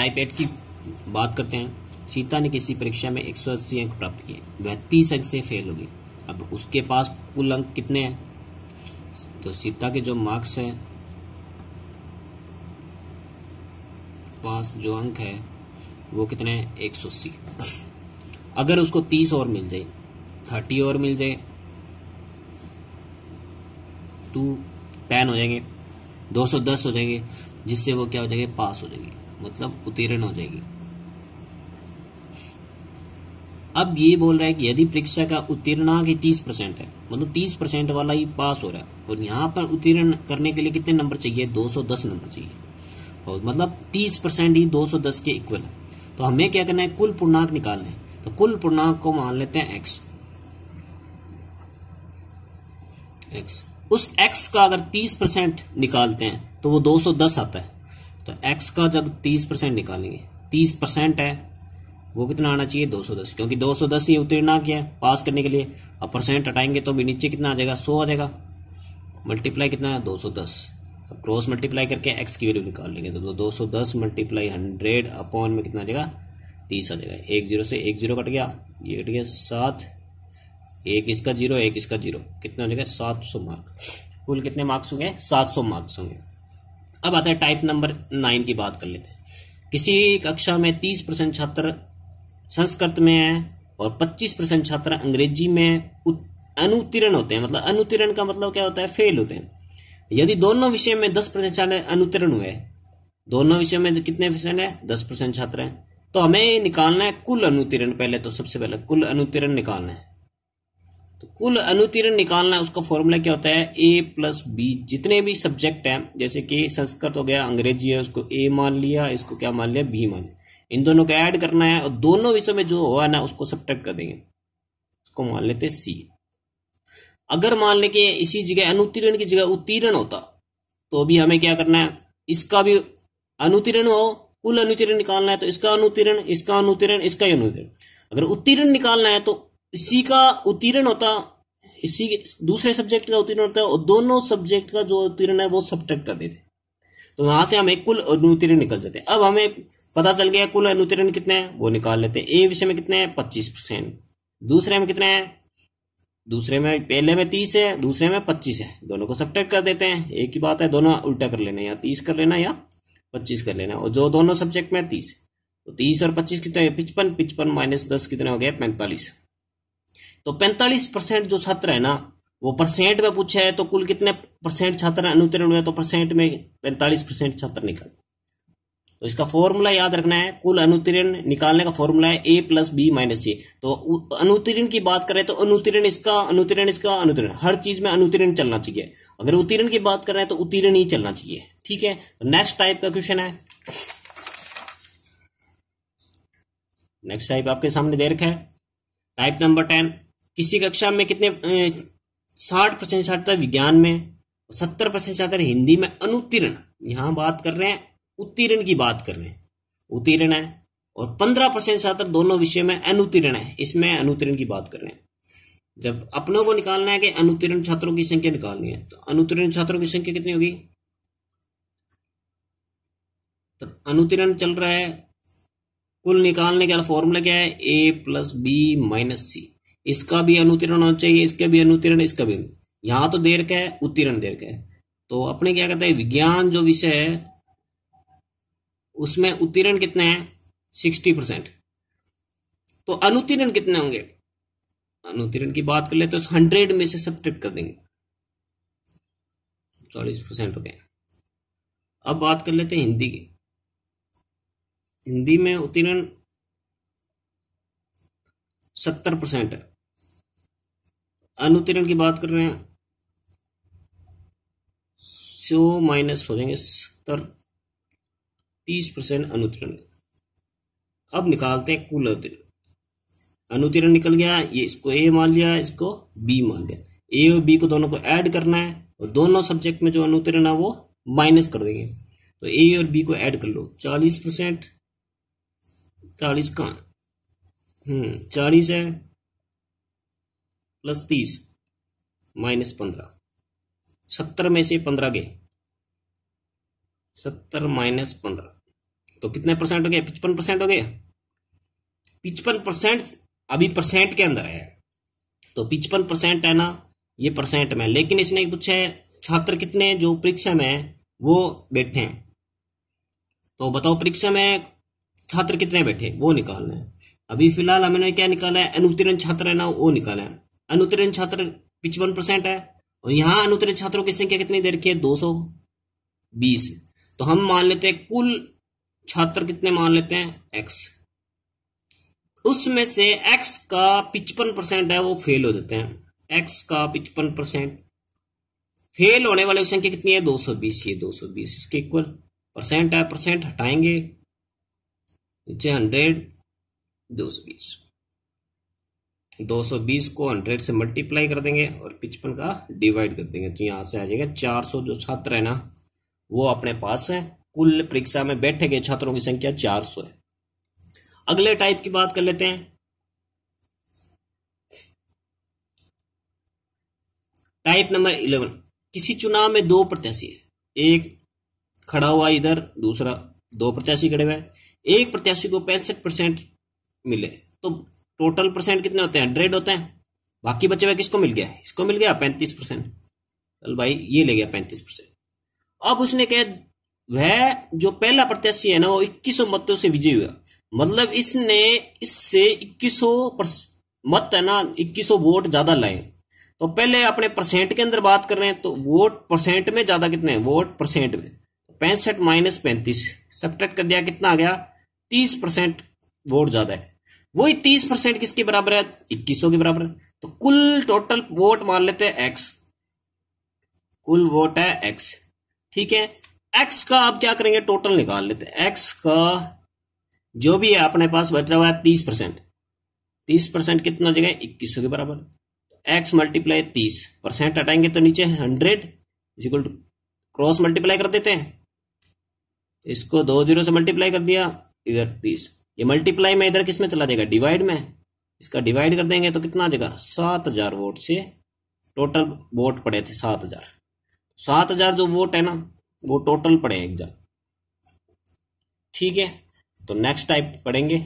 type eight की बात करते हैं सीता ने किसी परीक्षा में एक सौ अस्सी अंक प्राप्त किए वह तीस अंक से फेल हो गई अब उसके पास कुल अंक कितने हैं तो सीता के जो मार्क्स हैं पास जो अंक है वो कितने हैं एक सौ अस्सी अगर उसको तीस और मिल जाए थर्टी और मिल जाए टू तो टेन हो जाएंगे दो सौ दस हो जाएंगे जिससे वो क्या हो जाएंगे पास हो जाएंगे मतलब उत्तीर्ण हो जाएगी अब ये बोल रहा है कि यदि परीक्षा का उत्तीर्ण आगे तीस परसेंट है मतलब तीस परसेंट वाला ही पास हो रहा है और यहाँ पर उत्तीर्ण करने के लिए कितने नंबर चाहिए दो सौ दस नंबर चाहिए और मतलब तीस परसेंट ही दो सौ दस के इक्वल है तो हमें क्या करना है कुल पूर्णांक निकालना है तो कुल पूर्णांक को मान लेते हैं एक्स एक्स उस एक्स का अगर तीस परसेंट निकालते हैं तो वो दो सौ दस आता है तो x का जब 30 परसेंट निकालेंगे 30 परसेंट है वो कितना आना चाहिए 210 क्योंकि 210 ही उत्तीर्णांक है पास करने के लिए अब परसेंट हटाएंगे तो भी नीचे कितना आ जाएगा 100 आ जाएगा मल्टीप्लाई कितना है 210 अब क्रॉस मल्टीप्लाई करके x की वैल्यू निकाल लेंगे तो दो सौ दस मल्टीप्लाई हंड्रेड अपॉन में कितना आ जाएगा तीस आ जाएगा एक जीरो से एक जीरो कट गया ये कट गया सात एक इसका जीरो एक इसका जीरो कितना हो जाएगा सात सौ मार्क्स कुल कितने मार्क्स होंगे सात सौ मार्क्स होंगे अब आता है टाइप नंबर नाइन की बात कर लेते हैं किसी कक्षा में तीस परसेंट छात्र संस्कृत में है और पच्चीस परसेंट छात्र अंग्रेजी में अनुतीर्ण होते हैं मतलब अनुतीर्ण का मतलब क्या होता है फेल होते हैं यदि दोनों विषय में दस परसेंट छात्र अनुतीर्ण हुए दोनों विषय में कितने परसेंट है दस परसेंट छात्र हैं तो हमें निकालना है कुल अनुतीर्ण पहले तो सबसे पहले कुल अनुतीर्ण निकालना है तो कुल अनुतीर्ण निकालना है उसका फॉर्मूला क्या होता है ए प्लस बी जितने भी सब्जेक्ट हैं जैसे कि संस्कृत हो गया अंग्रेजी है उसको ए मान लिया इसको क्या मान लिया बी मान लिया इन दोनों को ऐड करना है और दोनों विषय में जो हुआ ना उसको सब्ट्रैक्ट कर देंगे उसको मान लेते सी अगर मान लें कि इसी जगह अनुतीर्ण की जगह उत्तीर्ण होता तो अभी हमें क्या करना है इसका भी अनुतीर्ण हो कुल अनुतीर्ण निकालना है तो इसका अनुतीर्ण इसका अनुतीर्ण इसका अनुतीर्ण अगर उत्तीर्ण निकालना है तो इसी का उत्तीर्ण होता इसी दूसरे सब्जेक्ट का उत्तीर्ण होता है और दोनों सब्जेक्ट का जो उत्तीर्ण है वो सब्ट्रैक्ट कर देते तो वहां से हमें कुल अनुत्तीर्ण निकल जाते हैं अब हमें पता चल गया कुल अनुत्तीर्ण कितने हैं वो निकाल लेते हैं ए विषय में कितने हैं पच्चीस परसेंट दूसरे में कितने हैं दूसरे में पहले में तीस है दूसरे में पच्चीस है दोनों को सब्ट्रैक्ट कर देते हैं एक ही बात है दोनों उल्टा कर लेना या तीस कर लेना या पच्चीस कर लेना और जो दोनों सब्जेक्ट में तीस तो तीस और पच्चीस कितने पिचपन पिचपन माइनस दस कितने हो गए पैंतालीस तो पैंतालीस परसेंट जो छात्र है ना वो परसेंट में पूछा है तो कुल कितने परसेंट छात्र अनुत्तीर्ण हुए तो परसेंट में पैंतालीस परसेंट छात्र निकल तो इसका फॉर्मूला याद रखना है कुल अनुत्तीर्ण निकालने का फॉर्मूला है A plus B minus C तो अनुत्तीर्ण की बात करें तो अनुत्तीर्ण इसका अनुत्तीर्ण इसका अनुत्तीर्ण हर चीज में अनुत्तीर्ण चलना चाहिए अगर उत्तीर्ण की बात कर रहे हैं तो उत्तीर्ण ही चलना चाहिए ठीक है तो नेक्स्ट टाइप का क्वेश्चन है नेक्स्ट टाइप आपके सामने दे रखा है टाइप नंबर टेन किसी कक्षा में कितने साठ परसेंट छात्र विज्ञान में सत्तर परसेंट छात्र हिंदी में अनुत्तीर्ण यहां बात कर रहे हैं उत्तीर्ण की बात कर रहे हैं उत्तीर्ण है और पंद्रह परसेंट छात्र दोनों विषय में अनुत्तीर्ण है इसमें अनुत्तीर्ण की बात कर रहे हैं जब अपनों को निकालना है कि अनुत्तीर्ण छात्रों की संख्या निकालनी है तो अनुत्तीर्ण छात्रों की संख्या कितनी होगी तो अनुत्तीर्ण चल रहा है कुल निकालने का फॉर्मूला क्या है A plus B minus C इसका भी अनुतीर्ण होना चाहिए इसका भी अनुतीर्ण इसका भी यहां तो देर का है उत्तीर्ण देर का है तो अपने क्या कहते हैं विज्ञान जो विषय है उसमें उत्तीर्ण कितने हैं सिक्सटी परसेंट तो अनुतीर्ण कितने होंगे अनुतीर्ण की बात कर ले तो हंड्रेड में से ट्रिप कर देंगे चालीस परसेंट हो गए अब बात कर लेते हैं हिंदी की हिंदी में उत्तीर्ण सत्तर परसेंट है अनुत्तीर्ण की बात कर रहे हैं सो माइनस हो जाएंगे सत्तर तीस परसेंट अनुत्तीर्ण अब निकालते हैं कुल अवतीर्ण अनुत्तीर्ण निकल गया ये इसको ए मान लिया इसको बी मान लिया ए और बी को दोनों को ऐड करना है और दोनों सब्जेक्ट में जो अनुत्तीर्ण है वो माइनस कर देंगे तो ए और बी को ऐड कर लो चालीस परसेंट चालीस का हम्म चालीस है प्लस तीस माइनस पंद्रह सत्तर में से पंद्रह गए सत्तर माइनस पंद्रह तो कितने परसेंट हो गए पिचपन परसेंट हो गए पिचपन परसेंट अभी परसेंट के अंदर है तो पिचपन परसेंट है ना ये परसेंट में लेकिन इसने पूछा है छात्र कितने जो परीक्षा में वो बैठे हैं तो बताओ परीक्षा में छात्र कितने बैठे वो निकालना है अभी फिलहाल हमने क्या निकाला है अनुत्तीर्ण छात्र है ना वो निकाला है अनुतरण छात्र पिचपन परसेंट है और यहां अनुतरण छात्रों की संख्या कितनी देर की है दो सौ बीस तो हम मान लेते हैं कुल छात्र कितने मान लेते हैं एक्स उसमें से एक्स का पिचपन परसेंट है वो फेल हो जाते हैं एक्स का पिचपन परसेंट फेल होने वाले की संख्या कितनी है 220 ये 220 इसके इक्वल परसेंट है परसेंट हटाएंगे नीचे हंड्रेड दो सौ बीस 220 को 100 से मल्टीप्लाई कर देंगे और पिचपन का डिवाइड कर देंगे तो यहाँ से आ जाएगा 400 जो छात्र है ना वो अपने पास है कुल परीक्षा में बैठे गए छात्रों की संख्या 400 है अगले टाइप की बात कर लेते हैं टाइप नंबर इलेवन किसी चुनाव में दो प्रत्याशी है एक खड़ा हुआ इधर दूसरा दो प्रत्याशी खड़े हुए एक प्रत्याशी को पैंसठ परसेंट मिले तो टोटल परसेंट कितने होते हैं हंड्रेड होते हैं बाकी बचे हुए किसको मिल गया इसको मिल गया पैंतीस परसेंट चल भाई ये ले गया पैंतीस परसेंट अब उसने कहा वह जो पहला प्रत्याशी है ना वो इक्कीसो मतों से विजयी हुआ मतलब इसने इससे इक्कीसो मत है ना इक्कीसो वोट ज्यादा लाए तो पहले अपने परसेंट के अंदर बात कर रहे हैं तो वोट परसेंट में ज्यादा कितने हैं वोट परसेंट में पैंसठ माइनस पैंतीस सब कर दिया कितना आ गया तीस परसेंट वोट ज्यादा है वही तीस परसेंट किसके बराबर है इक्कीसो के बराबर है तो कुल टोटल वोट मान लेते हैं एक्स कुल वोट है एक्स ठीक है एक्स का आप क्या करेंगे टोटल निकाल लेते हैं एक्स का जो भी है अपने पास बचा हुआ है तीस परसेंट तीस परसेंट कितना जगह इक्कीस के बराबर एक्स मल्टीप्लाई तीस परसेंट हटाएंगे तो नीचे hundred equal to cross multiply कर देते हैं इसको दो जीरो से मल्टीप्लाई कर दिया इधर तीस ये मल्टीप्लाई में इधर किस में चला जाएगा डिवाइड में इसका डिवाइड कर देंगे तो कितना आ जाएगा सात हजार वोट से टोटल वोट पड़े थे सात हजार सात हजार जो वोट है ना वो टोटल पड़े एग्जाम ठीक है तो नेक्स्ट टाइप पढ़ेंगे